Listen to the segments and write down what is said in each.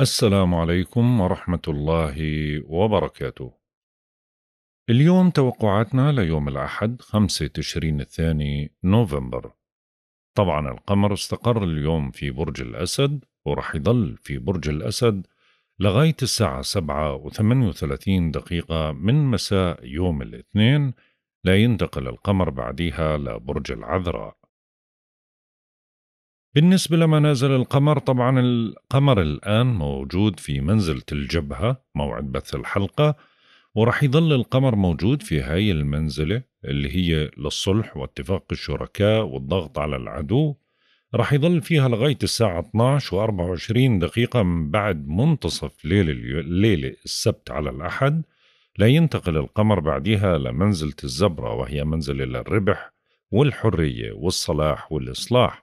السلام عليكم ورحمة الله وبركاته. اليوم توقعاتنا ليوم الأحد 5 تشرين الثاني نوفمبر. طبعا القمر استقر اليوم في برج الأسد ورح يضل في برج الأسد لغاية الساعة 7 و 38 دقيقة من مساء يوم الاثنين لا ينتقل القمر بعدها لبرج العذراء. بالنسبة لمنازل القمر طبعا القمر الآن موجود في منزلة الجبهة موعد بث الحلقة ورح يظل القمر موجود في هاي المنزلة اللي هي للصلح واتفاق الشركاء والضغط على العدو رح يظل فيها لغاية الساعة 12 و 24 دقيقة من بعد منتصف ليلة الليل السبت على الأحد لا ينتقل القمر بعدها لمنزلة الزبرة وهي منزلة للربح والحرية والصلاح والإصلاح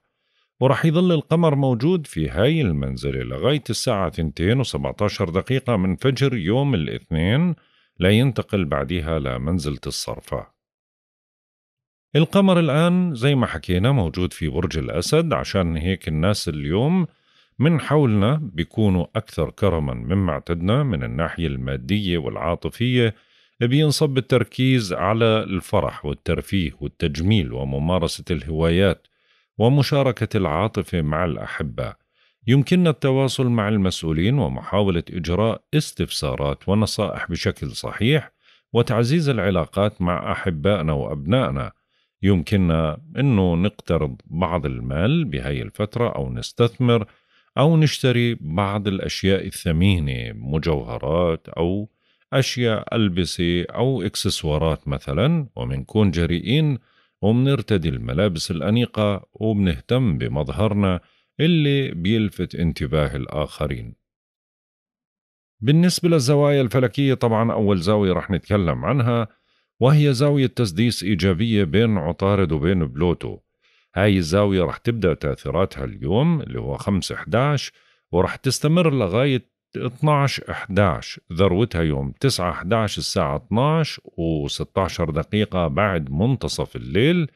وراح يظل القمر موجود في هاي المنزلة لغاية الساعة 2 و17 دقيقة من فجر يوم الاثنين لا ينتقل بعدها لمنزلة الصرفة القمر الآن زي ما حكينا موجود في برج الأسد عشان هيك الناس اليوم من حولنا بيكونوا أكثر كرما مما اعتدنا من الناحية المادية والعاطفية بينصب التركيز على الفرح والترفيه والتجميل وممارسة الهوايات ومشاركة العاطفة مع الأحبة يمكننا التواصل مع المسؤولين ومحاولة إجراء استفسارات ونصائح بشكل صحيح وتعزيز العلاقات مع أحبائنا وأبنائنا يمكننا أنه نقترض بعض المال بهاي الفترة أو نستثمر أو نشتري بعض الأشياء الثمينة مجوهرات أو أشياء ألبسة أو إكسسوارات مثلا ومنكون جريئين وبنرتدي الملابس الأنيقة وبنهتم بمظهرنا اللي بيلفت انتباه الآخرين بالنسبة للزوايا الفلكية طبعا أول زاوية رح نتكلم عنها وهي زاوية تسديس إيجابية بين عطارد وبين بلوتو هاي الزاوية رح تبدأ تأثيراتها اليوم اللي هو 5 11 ورح تستمر لغاية 12 11 ذروتها يوم 9 11 الساعة 12 و16 دقيقة بعد منتصف الليل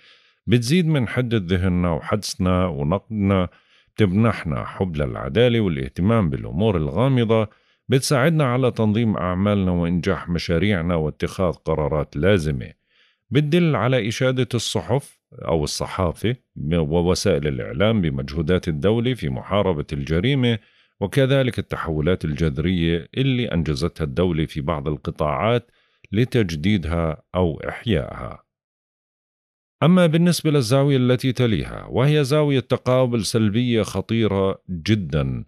بتزيد من حدة ذهننا وحدسنا ونقدنا بتمنحنا حب للعدالة والاهتمام بالأمور الغامضة بتساعدنا على تنظيم أعمالنا وإنجاح مشاريعنا واتخاذ قرارات لازمة بتدل على إشادة الصحف أو الصحافة ووسائل الإعلام بمجهودات الدولة في محاربة الجريمة وكذلك التحولات الجذرية اللي أنجزتها الدولة في بعض القطاعات لتجديدها أو إحيائها. أما بالنسبة للزاوية التي تليها وهي زاوية تقابل سلبية خطيرة جدا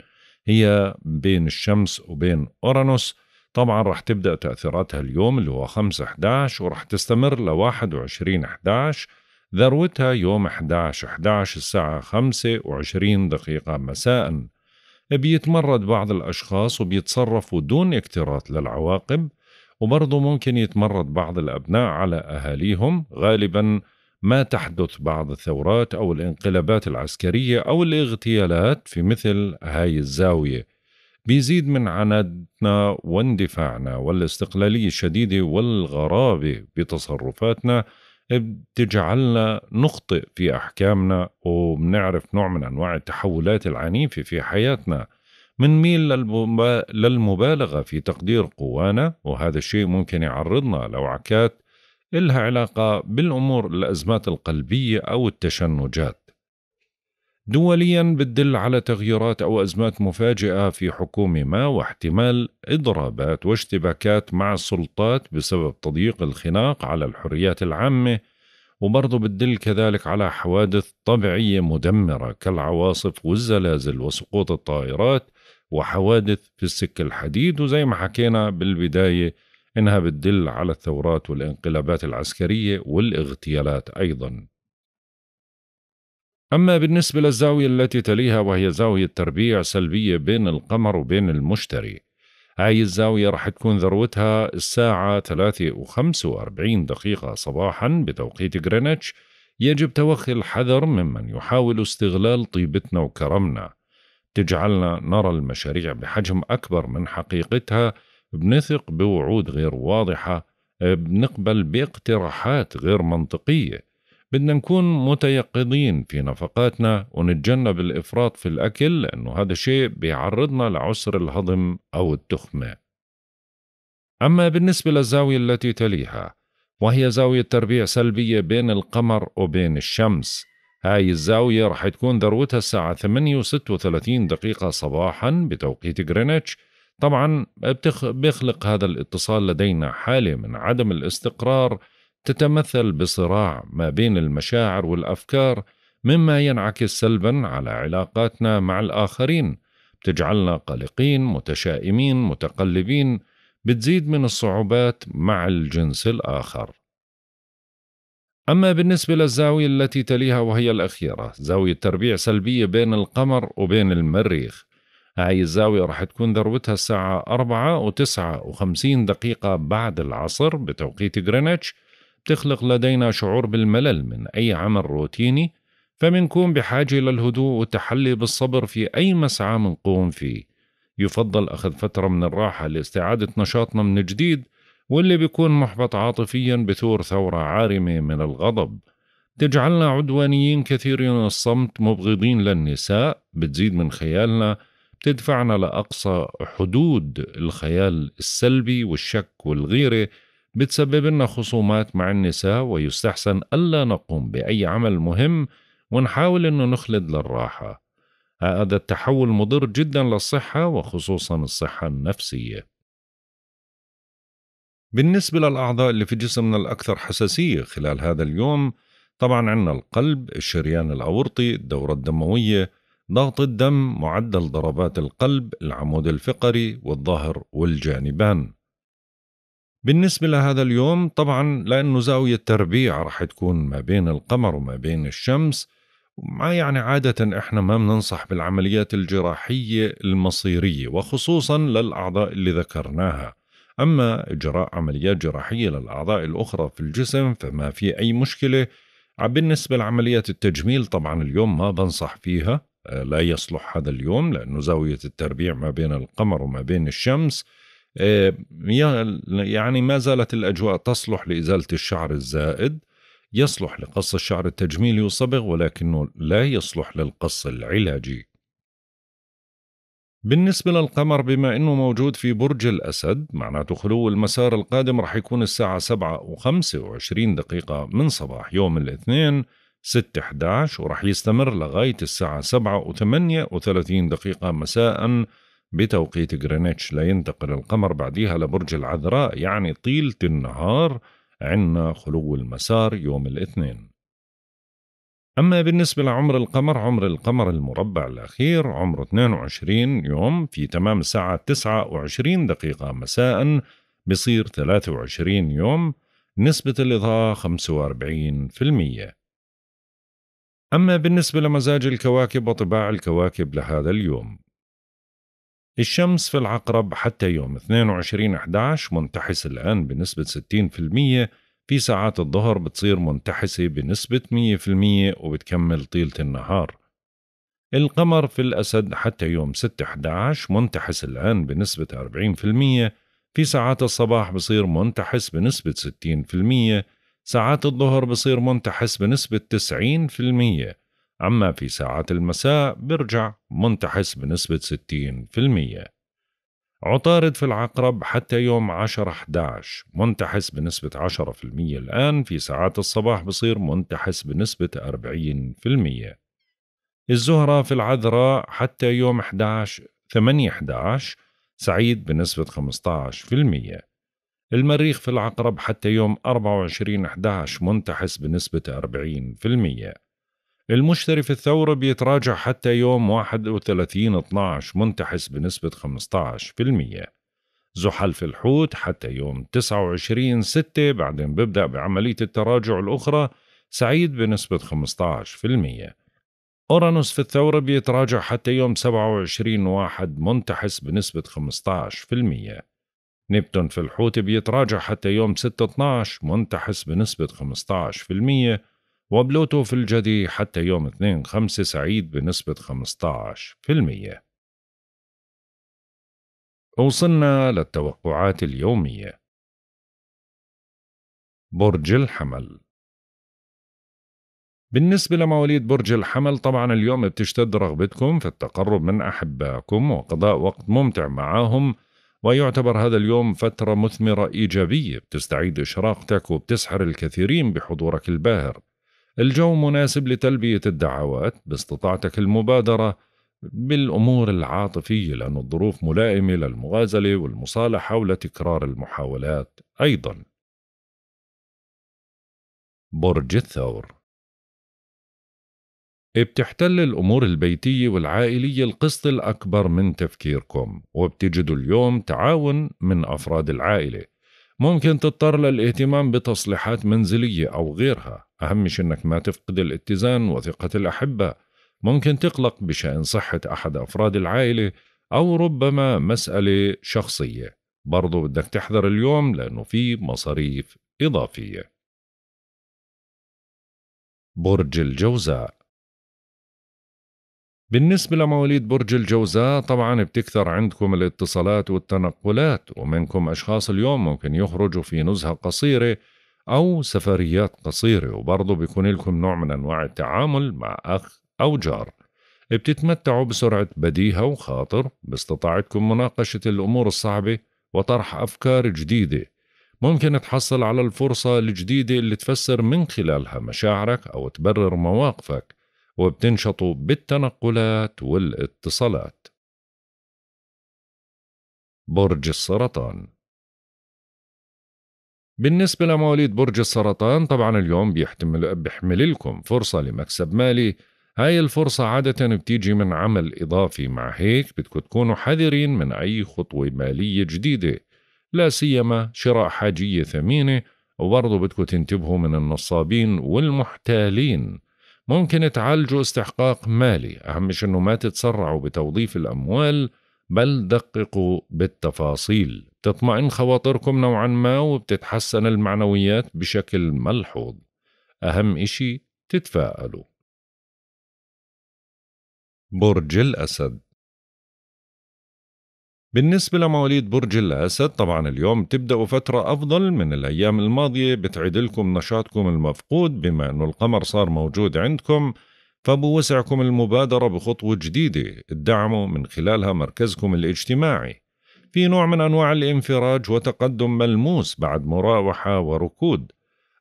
هي بين الشمس وبين أورانوس طبعا رح تبدأ تأثيراتها اليوم اللي هو 5 11 ورح تستمر ل 21 11 ذروتها يوم 11 11 الساعة 25 دقيقة مساءً بيتمرد بعض الأشخاص وبيتصرفوا دون اكتراث للعواقب وبرضه ممكن يتمرد بعض الأبناء على أهاليهم غالبا ما تحدث بعض الثورات أو الانقلابات العسكرية أو الاغتيالات في مثل هاي الزاوية بيزيد من عنادنا واندفاعنا والاستقلالية الشديدة والغرابة بتصرفاتنا بتجعلنا نخطئ في أحكامنا وبنعرف نوع من أنواع التحولات العنيفة في حياتنا ميل للمبالغة في تقدير قوانا وهذا الشيء ممكن يعرضنا لوعكات إلها علاقة بالأمور الأزمات القلبية أو التشنجات دوليا بتدل على تغييرات أو أزمات مفاجئة في حكومة ما واحتمال إضرابات واشتباكات مع السلطات بسبب تضييق الخناق على الحريات العامة وبرضه بتدل كذلك على حوادث طبيعية مدمرة كالعواصف والزلازل وسقوط الطائرات وحوادث في السك الحديد وزي ما حكينا بالبداية إنها بتدل على الثورات والانقلابات العسكرية والاغتيالات أيضاً أما بالنسبة للزاوية التي تليها وهي زاوية تربيع سلبية بين القمر وبين المشتري هاي الزاوية رح تكون ذروتها الساعة 3 و45 دقيقة صباحا بتوقيت غرينتش يجب توخي الحذر ممن يحاول استغلال طيبتنا وكرمنا تجعلنا نرى المشاريع بحجم أكبر من حقيقتها بنثق بوعود غير واضحة بنقبل باقتراحات غير منطقية بدنا نكون متيقظين في نفقاتنا ونتجنب الإفراط في الأكل لأنه هذا الشيء بيعرضنا لعسر الهضم أو التخمة أما بالنسبة للزاوية التي تليها وهي زاوية تربيع سلبية بين القمر وبين الشمس هاي الزاوية رح تكون ذروتها الساعة 8 و 36 دقيقة صباحا بتوقيت غرينتش طبعا بتخ... بيخلق هذا الاتصال لدينا حالة من عدم الاستقرار تتمثل بصراع ما بين المشاعر والافكار مما ينعكس سلبا على علاقاتنا مع الاخرين بتجعلنا قلقين متشائمين متقلبين بتزيد من الصعوبات مع الجنس الاخر اما بالنسبه للزاويه التي تليها وهي الاخيره زاويه تربيع سلبيه بين القمر وبين المريخ هاي الزاوية رح تكون ذروتها الساعة أربعة و وخمسين دقيقة بعد العصر بتوقيت غرينتش بتخلق لدينا شعور بالملل من أي عمل روتيني فمنكون بحاجة للهدوء والتحلي بالصبر في أي مسعى منقوم فيه يفضل أخذ فترة من الراحة لاستعادة نشاطنا من جديد واللي بيكون محبط عاطفيا بثور ثورة عارمة من الغضب تجعلنا عدوانيين كثيرين الصمت مبغضين للنساء بتزيد من خيالنا بتدفعنا لأقصى حدود الخيال السلبي والشك والغيرة بتسبب لنا خصومات مع النساء ويستحسن ألا نقوم بأي عمل مهم ونحاول أنه نخلد للراحة هذا التحول مضر جدا للصحة وخصوصا الصحة النفسية بالنسبة للأعضاء اللي في جسمنا الأكثر حساسية خلال هذا اليوم طبعا عندنا القلب الشريان الأورطي الدورة الدموية ضغط الدم معدل ضربات القلب العمود الفقري والظهر والجانبان بالنسبة لهذا اليوم طبعا لأنه زاوية تربيع رح تكون ما بين القمر وما بين الشمس ما يعني عادة احنا ما بننصح بالعمليات الجراحية المصيرية وخصوصا للأعضاء اللي ذكرناها أما إجراء عمليات جراحية للأعضاء الأخرى في الجسم فما في أي مشكلة بالنسبة لعمليات التجميل طبعا اليوم ما بنصح فيها آه، لا يصلح هذا اليوم لأنه زاوية التربيع ما بين القمر وما بين الشمس إيه، يعني ما زالت الأجواء تصلح لإزالة الشعر الزائد يصلح لقص الشعر التجميلي والصبغ ولكنه لا يصلح للقص العلاجي بالنسبة للقمر بما أنه موجود في برج الأسد معناته خلو المسار القادم راح يكون الساعة 7 و25 دقيقة من صباح يوم الاثنين 6 11 وراح يستمر لغاية الساعة 7 و38 دقيقة مساءً بتوقيت غرينتش لينتقل القمر بعديها لبرج العذراء يعني طيلة النهار عنا خلو المسار يوم الاثنين أما بالنسبة لعمر القمر عمر القمر المربع الأخير عمره 22 يوم في تمام الساعة 29 دقيقة مساء بصير 23 يوم نسبة الإضاءة 45% أما بالنسبة لمزاج الكواكب وطباع الكواكب لهذا اليوم الشمس في العقرب حتى يوم 22 11 منتحس الآن بنسبة 60% في ساعات الظهر بتصير منتحسة بنسبة 100% وبتكمل طيلة النهار القمر في الأسد حتى يوم 6 11 منتحس الآن بنسبة 40% في ساعات الصباح بصير منتحس بنسبة 60% ساعات الظهر بصير منتحس بنسبة 90% أما في ساعات المساء برجع منتحس بنسبة 60% عطارد في العقرب حتى يوم 10 11 منتحس بنسبة 10% الآن في ساعات الصباح بصير منتحس بنسبة 40% الزهرة في العذراء حتى يوم 11 8 11 سعيد بنسبة 15% المريخ في العقرب حتى يوم 24 11 منتحس بنسبة 40% المشتري في الثورة بيتراجع حتى يوم 31 12 منتحس بنسبة 15% زحل في الحوت حتى يوم 29 6 بعدين ببدأ بعملية التراجع الأخرى سعيد بنسبة 15% أورانوس في الثورة بيتراجع حتى يوم 27 واحد منتحس بنسبة 15% نبتون في الحوت بيتراجع حتى يوم 6 12 منتحس بنسبة 15% وبلوتو في الجدي حتى يوم 2 5 سعيد بنسبة 15% وصلنا للتوقعات اليومية برج الحمل بالنسبة لمواليد برج الحمل طبعا اليوم بتشتد رغبتكم في التقرب من أحبائكم وقضاء وقت ممتع معاهم ويعتبر هذا اليوم فترة مثمرة إيجابية بتستعيد إشراقتك وبتسحر الكثيرين بحضورك الباهر الجو مناسب لتلبية الدعوات باستطاعتك المبادرة بالأمور العاطفية لأن الظروف ملائمة للمغازلة والمصالحة ولتكرار المحاولات أيضا برج الثور بتحتل الأمور البيتية والعائلية القسط الأكبر من تفكيركم وبتجدوا اليوم تعاون من أفراد العائلة ممكن تضطر للاهتمام بتصليحات منزلية أو غيرها أهم شيء أنك ما تفقد الاتزان وثقة الأحبة ممكن تقلق بشأن صحة أحد أفراد العائلة أو ربما مسألة شخصية برضو بدك تحذر اليوم لأنه في مصاريف إضافية برج الجوزاء بالنسبة لمواليد برج الجوزاء طبعا بتكثر عندكم الاتصالات والتنقلات ومنكم أشخاص اليوم ممكن يخرجوا في نزهة قصيرة أو سفريات قصيرة وبرضه بيكون لكم نوع من أنواع التعامل مع أخ أو جار بتتمتعوا بسرعة بديهة وخاطر باستطاعتكم مناقشة الأمور الصعبة وطرح أفكار جديدة ممكن تحصل على الفرصة الجديدة اللي تفسر من خلالها مشاعرك أو تبرر مواقفك وبتنشطوا بالتنقلات والاتصالات برج السرطان بالنسبة لمواليد برج السرطان طبعا اليوم بيحتمل بيحمل لكم فرصة لمكسب مالي هاي الفرصة عادة بتيجي من عمل إضافي مع هيك بدكم تكونوا حذرين من أي خطوة مالية جديدة لا سيما شراء حاجية ثمينة وبرضه بدكم تنتبهوا من النصابين والمحتالين ممكن تعالجوا استحقاق مالي أهم شي إنه ما تتسرعوا بتوظيف الأموال بل دققوا بالتفاصيل تطمئن خواطركم نوعا ما وبتتحسن المعنويات بشكل ملحوظ أهم إشي تتفائلوا برج الأسد بالنسبة لمواليد برج الأسد طبعا اليوم تبدأوا فترة أفضل من الأيام الماضية بتعيد لكم نشاطكم المفقود بما أنه القمر صار موجود عندكم فبوسعكم المبادرة بخطوة جديدة تدعموا من خلالها مركزكم الاجتماعي في نوع من أنواع الانفراج وتقدم ملموس بعد مراوحة وركود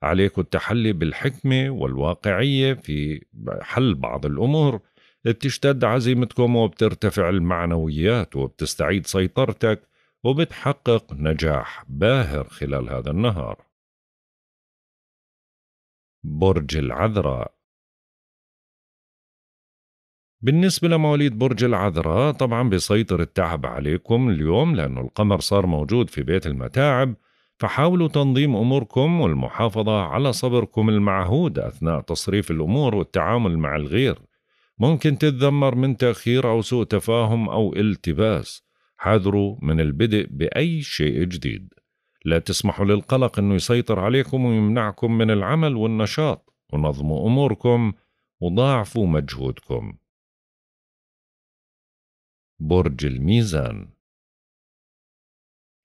عليكم التحلي بالحكمة والواقعية في حل بعض الأمور بتشتد عزيمتكم وبترتفع المعنويات وبتستعيد سيطرتك وبتحقق نجاح باهر خلال هذا النهار برج العذراء بالنسبة لمواليد برج العذراء طبعا بيسيطر التعب عليكم اليوم لأنه القمر صار موجود في بيت المتاعب فحاولوا تنظيم أموركم والمحافظة على صبركم المعهود أثناء تصريف الأمور والتعامل مع الغير ممكن تتذمر من تأخير أو سوء تفاهم أو التباس حاذروا من البدء بأي شيء جديد لا تسمحوا للقلق أنه يسيطر عليكم ويمنعكم من العمل والنشاط ونظموا أموركم وضاعفوا مجهودكم برج الميزان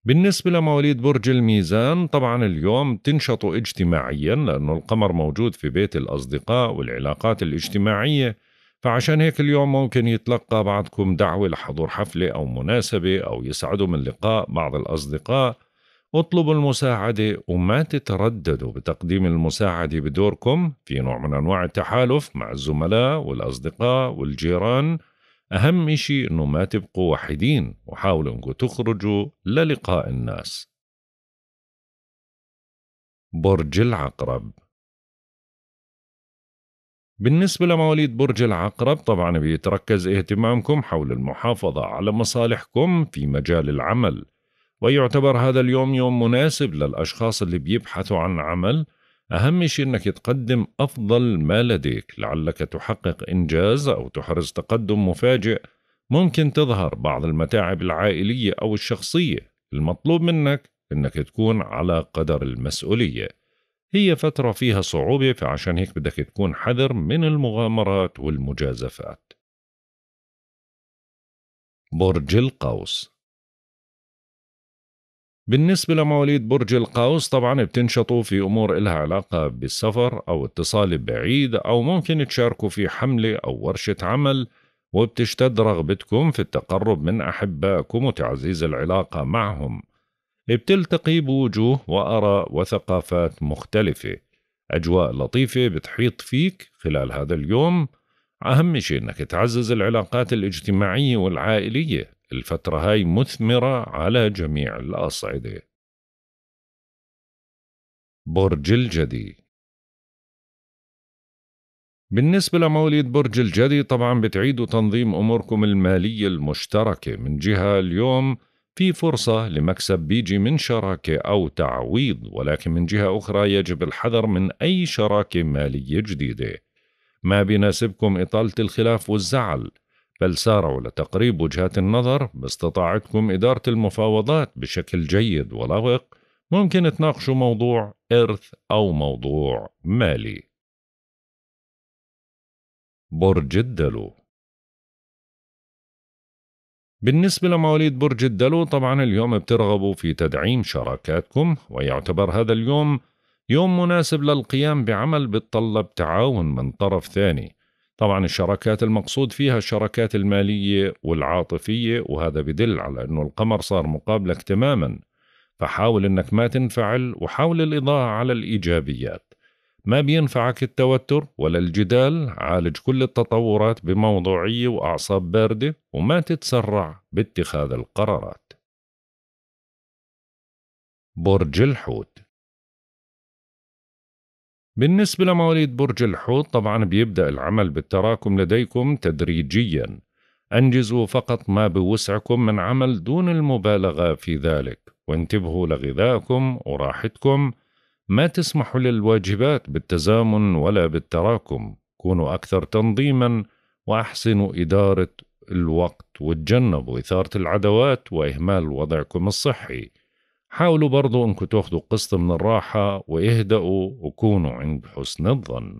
بالنسبة لمواليد برج الميزان طبعا اليوم تنشطوا اجتماعيا لأنه القمر موجود في بيت الأصدقاء والعلاقات الاجتماعية فعشان هيك اليوم ممكن يتلقى بعضكم دعوة لحضور حفلة أو مناسبة أو يسعدوا من لقاء بعض الأصدقاء اطلبوا المساعدة وما تترددوا بتقديم المساعدة بدوركم في نوع من أنواع التحالف مع الزملاء والأصدقاء والجيران أهم إشي إنه ما تبقوا وحيدين وحاولوا إنكم تخرجوا للقاء الناس برج العقرب بالنسبة لمواليد برج العقرب طبعا بيتركز اهتمامكم حول المحافظة على مصالحكم في مجال العمل ويعتبر هذا اليوم يوم مناسب للأشخاص اللي بيبحثوا عن عمل أهم شيء أنك تقدم أفضل ما لديك لعلك تحقق إنجاز أو تحرز تقدم مفاجئ ممكن تظهر بعض المتاعب العائلية أو الشخصية المطلوب منك أنك تكون على قدر المسؤولية هي فترة فيها صعوبة فعشان هيك بدك تكون حذر من المغامرات والمجازفات برج القوس بالنسبة لمواليد برج القوس طبعا بتنشطوا في أمور إلها علاقة بالسفر أو اتصال بعيد أو ممكن تشاركوا في حملة أو ورشة عمل وبتشتد رغبتكم في التقرب من أحبائكم وتعزيز العلاقة معهم بتلتقي بوجوه وآراء وثقافات مختلفة أجواء لطيفة بتحيط فيك خلال هذا اليوم أهم شيء أنك تعزز العلاقات الاجتماعية والعائلية الفترة هاي مثمرة على جميع الأصعدة برج الجدي بالنسبة لمواليد برج الجدي طبعا بتعيدوا تنظيم أموركم المالية المشتركة من جهة اليوم في فرصة لمكسب بيجي من شراكة أو تعويض ولكن من جهة أخرى يجب الحذر من أي شراكة مالية جديدة ما بيناسبكم إطالة الخلاف والزعل بل سارعوا لتقريب وجهات النظر باستطاعتكم إدارة المفاوضات بشكل جيد ولائق ممكن تناقشوا موضوع إرث أو موضوع مالي برج الدلو بالنسبة لمواليد برج الدلو طبعا اليوم بترغبوا في تدعيم شراكاتكم ويعتبر هذا اليوم يوم مناسب للقيام بعمل بتطلب تعاون من طرف ثاني طبعا الشراكات المقصود فيها الشراكات المالية والعاطفية وهذا بدل على أنه القمر صار مقابلك تماما فحاول أنك ما تنفعل وحاول الإضاءة على الإيجابيات ما بينفعك التوتر ولا الجدال عالج كل التطورات بموضوعية وأعصاب باردة وما تتسرع باتخاذ القرارات برج الحوت بالنسبة لمواليد برج الحوت طبعا بيبدأ العمل بالتراكم لديكم تدريجيا أنجزوا فقط ما بوسعكم من عمل دون المبالغة في ذلك وانتبهوا لغذائكم وراحتكم ما تسمحوا للواجبات بالتزامن ولا بالتراكم كونوا أكثر تنظيما وأحسنوا إدارة الوقت وتجنبوا إثارة العدوات وإهمال وضعكم الصحي حاولوا برضو انكم تاخدوا قسط من الراحة واهدأوا وكونوا عند حسن الظن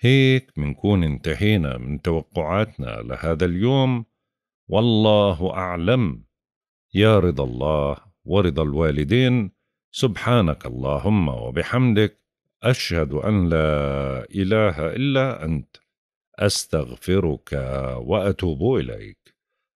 هيك منكون انتهينا من توقعاتنا لهذا اليوم والله أعلم يا رضا الله ورضا الوالدين سبحانك اللهم وبحمدك أشهد أن لا إله إلا أنت أستغفرك وأتوب إليك